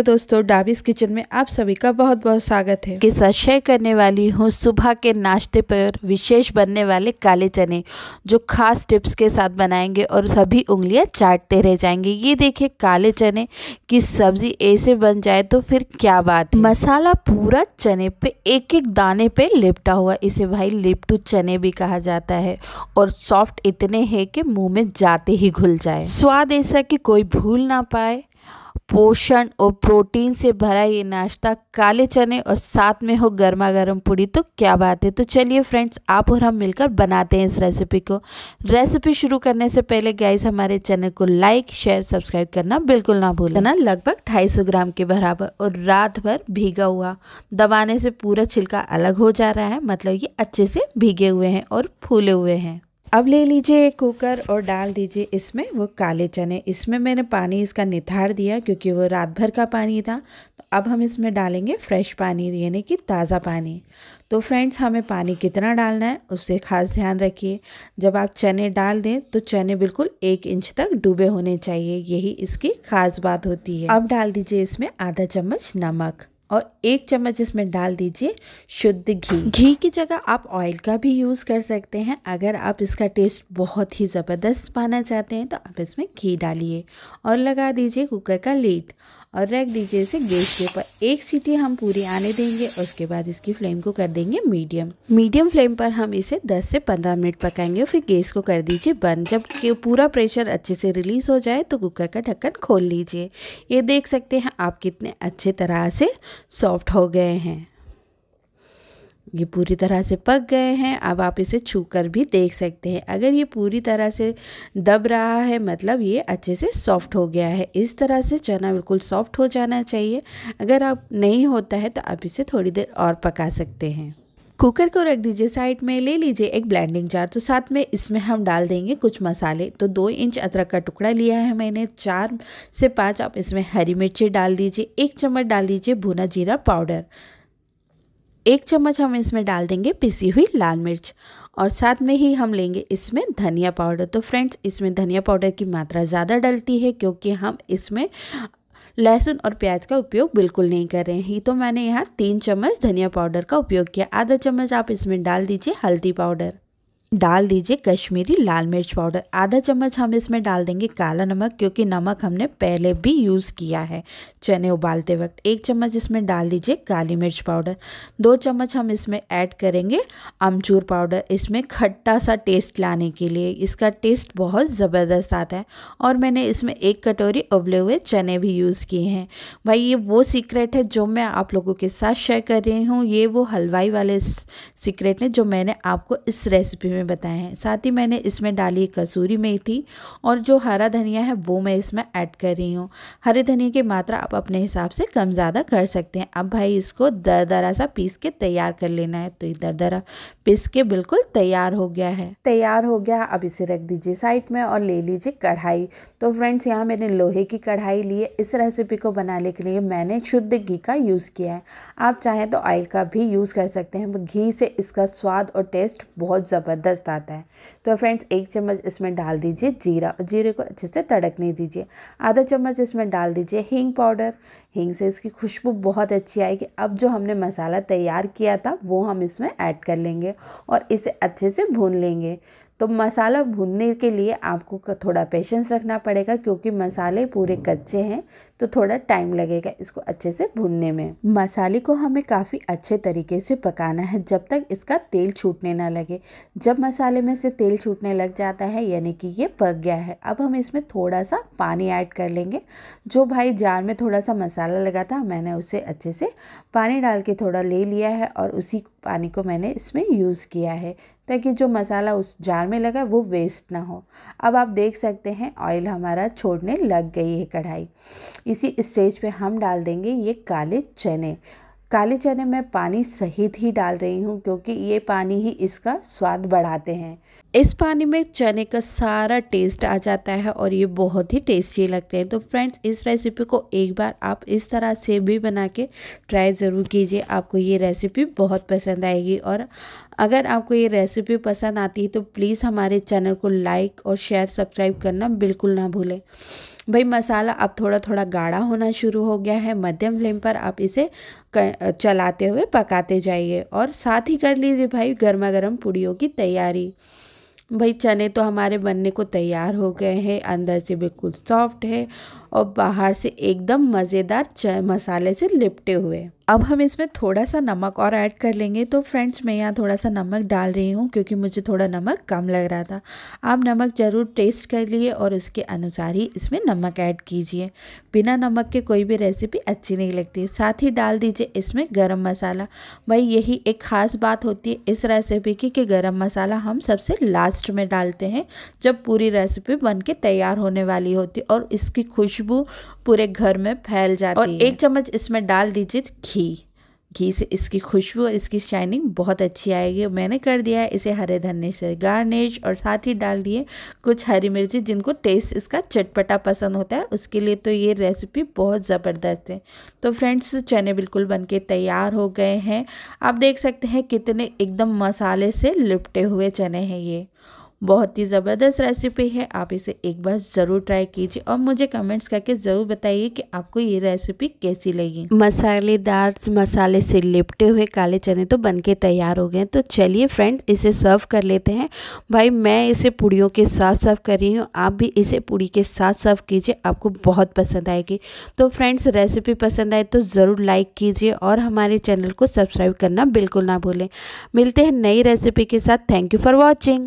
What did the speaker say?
तो दोस्तों डाबिस किचन में आप सभी का बहुत बहुत स्वागत है के साथ शेयर करने वाली हूँ सुबह के नाश्ते पर विशेष बनने वाले काले चने जो खास टिप्स के साथ बनाएंगे और सभी उंगलियाँ चाटते रह जाएंगे ये देखिए काले चने की सब्जी ऐसे बन जाए तो फिर क्या बात है? मसाला पूरा चने पे एक एक दाने पे लिपटा हुआ इसे भाई लिपटू चने भी कहा जाता है और सॉफ्ट इतने है की मुँह में जाते ही घुल जाए स्वाद ऐसा की कोई भूल ना पाए पोषण और प्रोटीन से भरा ये नाश्ता काले चने और साथ में हो गर्मा गर्म पूड़ी तो क्या बात है तो चलिए फ्रेंड्स आप और हम मिलकर बनाते हैं इस रेसिपी को रेसिपी शुरू करने से पहले गाइस हमारे चैनल को लाइक शेयर सब्सक्राइब करना बिल्कुल ना भूलें ना लगभग 250 ग्राम के बराबर और रात भर भीगा हुआ दबाने से पूरा छिलका अलग हो जा रहा है मतलब ये अच्छे से भीगे हुए हैं और फूले हुए हैं अब ले लीजिए एक कुकर और डाल दीजिए इसमें वो काले चने इसमें मैंने पानी इसका निथार दिया क्योंकि वो रात भर का पानी था तो अब हम इसमें डालेंगे फ्रेश पानी यानी कि ताज़ा पानी तो फ्रेंड्स हमें पानी कितना डालना है उससे खास ध्यान रखिए जब आप चने डाल दें तो चने बिल्कुल एक इंच तक डूबे होने चाहिए यही इसकी खास बात होती है अब डाल दीजिए इसमें आधा चम्मच नमक और एक चम्मच इसमें डाल दीजिए शुद्ध घी घी की जगह आप ऑयल का भी यूज़ कर सकते हैं अगर आप इसका टेस्ट बहुत ही ज़बरदस्त पाना चाहते हैं तो आप इसमें घी डालिए और लगा दीजिए कुकर का लीड और रख दीजिए इसे गैस के ऊपर एक सीटी हम पूरी आने देंगे उसके बाद इसकी फ्लेम को कर देंगे मीडियम मीडियम फ्लेम पर हम इसे 10 से 15 मिनट पकाएंगे फिर गैस को कर दीजिए बंद जब पूरा प्रेशर अच्छे से रिलीज हो जाए तो कुकर का ढक्कन खोल लीजिए ये देख सकते हैं आप कितने अच्छे तरह से सॉफ्ट हो गए हैं ये पूरी तरह से पक गए हैं अब आप इसे छू कर भी देख सकते हैं अगर ये पूरी तरह से दब रहा है मतलब ये अच्छे से सॉफ्ट हो गया है इस तरह से चना बिल्कुल सॉफ्ट हो जाना चाहिए अगर आप नहीं होता है तो आप इसे थोड़ी देर और पका सकते हैं कुकर को रख दीजिए साइड में ले लीजिए एक ब्लेंडिंग जार तो साथ में इसमें हम डाल देंगे कुछ मसाले तो दो इंच अदरक का टुकड़ा लिया है मैंने चार से पाँच आप इसमें हरी मिर्ची डाल दीजिए एक चम्मच डाल दीजिए भुना जीरा पाउडर एक चम्मच हम इसमें डाल देंगे पिसी हुई लाल मिर्च और साथ में ही हम लेंगे इसमें धनिया पाउडर तो फ्रेंड्स इसमें धनिया पाउडर की मात्रा ज़्यादा डलती है क्योंकि हम इसमें लहसुन और प्याज का उपयोग बिल्कुल नहीं कर रहे हैं तो मैंने यहाँ तीन चम्मच धनिया पाउडर का उपयोग किया आधा चम्मच आप इसमें डाल दीजिए हल्दी पाउडर डाल दीजिए कश्मीरी लाल मिर्च पाउडर आधा चम्मच हम इसमें डाल देंगे काला नमक क्योंकि नमक हमने पहले भी यूज़ किया है चने उबालते वक्त एक चम्मच इसमें डाल दीजिए काली मिर्च पाउडर दो चम्मच हम इसमें ऐड करेंगे अमचूर पाउडर इसमें खट्टा सा टेस्ट लाने के लिए इसका टेस्ट बहुत ज़बरदस्त आता है और मैंने इसमें एक कटोरी उबले हुए चने भी यूज़ किए हैं भाई ये वो सीक्रेट है जो मैं आप लोगों के साथ शेयर कर रही हूँ ये वो हलवाई वाले सीक्रेट हैं जो मैंने आपको इस रेसिपी में में बताए हैं साथ ही मैंने इसमें डाली कसूरी मेथी और जो हरा धनिया है वो मैं इसमें ऐड कर रही हूँ हरे धनिया की मात्रा आप अपने हिसाब से कम ज़्यादा कर सकते हैं अब भाई इसको दर दरा सा पीस के तैयार कर लेना है तो ये दरा पीस के बिल्कुल तैयार हो गया है तैयार हो गया अब इसे रख दीजिए साइड में और ले लीजिए कढ़ाई तो फ्रेंड्स यहाँ मैंने लोहे की कढ़ाई ली है इस रेसिपी को बनाने के लिए मैंने शुद्ध घी का यूज़ किया है आप चाहें तो ऑयल का भी यूज़ कर सकते हैं घी से इसका स्वाद और टेस्ट बहुत ज़बरदस्त ज़बरदस्त आता है तो फ्रेंड्स एक चम्मच इसमें डाल दीजिए जीरा और जीरे को अच्छे से तड़कने दीजिए आधा चम्मच इसमें डाल दीजिए हींग पाउडर हींग से इसकी खुशबू बहुत अच्छी आएगी अब जो हमने मसाला तैयार किया था वो हम इसमें ऐड कर लेंगे और इसे अच्छे से भून लेंगे तो मसाला भूनने के लिए आपको थोड़ा पेशेंस रखना पड़ेगा क्योंकि मसाले पूरे कच्चे हैं तो थोड़ा टाइम लगेगा इसको अच्छे से भूनने में मसाले को हमें काफ़ी अच्छे तरीके से पकाना है जब तक इसका तेल छूटने ना लगे जब मसाले में से तेल छूटने लग जाता है यानी कि ये पक गया है अब हम इसमें थोड़ा सा पानी ऐड कर लेंगे जो भाई जार में थोड़ा सा मसाला लगा था मैंने उसे अच्छे से पानी डाल के थोड़ा ले लिया है और उसी पानी को मैंने इसमें यूज़ किया है ताकि जो मसाला उस जार में लगा वो वेस्ट ना हो अब आप देख सकते हैं ऑयल हमारा छोड़ने लग गई है कढ़ाई इसी स्टेज पे हम डाल देंगे ये काले चने काले चने में पानी सहित ही डाल रही हूँ क्योंकि ये पानी ही इसका स्वाद बढ़ाते हैं इस पानी में चने का सारा टेस्ट आ जाता है और ये बहुत ही टेस्टी लगते हैं तो फ्रेंड्स इस रेसिपी को एक बार आप इस तरह से भी बना के ट्राई ज़रूर कीजिए आपको ये रेसिपी बहुत पसंद आएगी और अगर आपको ये रेसिपी पसंद आती है तो प्लीज़ हमारे चैनल को लाइक और शेयर सब्सक्राइब करना बिल्कुल ना भूलें भाई मसाला अब थोड़ा थोड़ा गाढ़ा होना शुरू हो गया है मध्यम फ्लेम पर आप इसे चलाते हुए पकाते जाइए और साथ ही कर लीजिए भाई गर्मा गर्म पूड़ियों की तैयारी भाई चने तो हमारे बनने को तैयार हो गए हैं अंदर से बिल्कुल सॉफ्ट है और बाहर से एकदम मज़ेदार चाय मसाले से लिपटे हुए अब हम इसमें थोड़ा सा नमक और ऐड कर लेंगे तो फ्रेंड्स मैं यहाँ थोड़ा सा नमक डाल रही हूँ क्योंकि मुझे थोड़ा नमक कम लग रहा था आप नमक ज़रूर टेस्ट कर लिए और उसके अनुसार ही इसमें नमक ऐड कीजिए बिना नमक के कोई भी रेसिपी अच्छी नहीं लगती साथ ही डाल दीजिए इसमें गर्म मसाला भाई यही एक ख़ास बात होती है इस रेसिपी की कि गर्म मसाला हम सबसे लास्ट में डालते हैं जब पूरी रेसिपी बन के तैयार होने वाली होती और इसकी खुश खुशबू पूरे घर में फैल जाती और है और एक चम्मच इसमें डाल दीजिए घी घी से इसकी खुशबू और इसकी शाइनिंग बहुत अच्छी आएगी मैंने कर दिया है इसे हरे धनिया से गार्निश और साथ ही डाल दिए कुछ हरी मिर्ची जिनको टेस्ट इसका चटपटा पसंद होता है उसके लिए तो ये रेसिपी बहुत ज़बरदस्त है तो फ्रेंड्स चने बिल्कुल बनके तैयार हो गए हैं आप देख सकते हैं कितने एकदम मसाले से लिपटे हुए चने हैं ये बहुत ही ज़बरदस्त रेसिपी है आप इसे एक बार ज़रूर ट्राई कीजिए और मुझे कमेंट्स करके ज़रूर बताइए कि आपको ये रेसिपी कैसी लगी मसालेदार मसाले से लिपटे हुए काले चने तो बनके तैयार हो गए तो चलिए फ्रेंड्स इसे सर्व कर लेते हैं भाई मैं इसे पूड़ियों के साथ सर्व कर रही हूँ आप भी इसे पूड़ी के साथ सर्व कीजिए आपको बहुत पसंद आएगी तो फ्रेंड्स रेसिपी पसंद आए तो ज़रूर लाइक कीजिए और हमारे चैनल को सब्सक्राइब करना बिल्कुल ना भूलें मिलते हैं नई रेसिपी के साथ थैंक यू फॉर वॉचिंग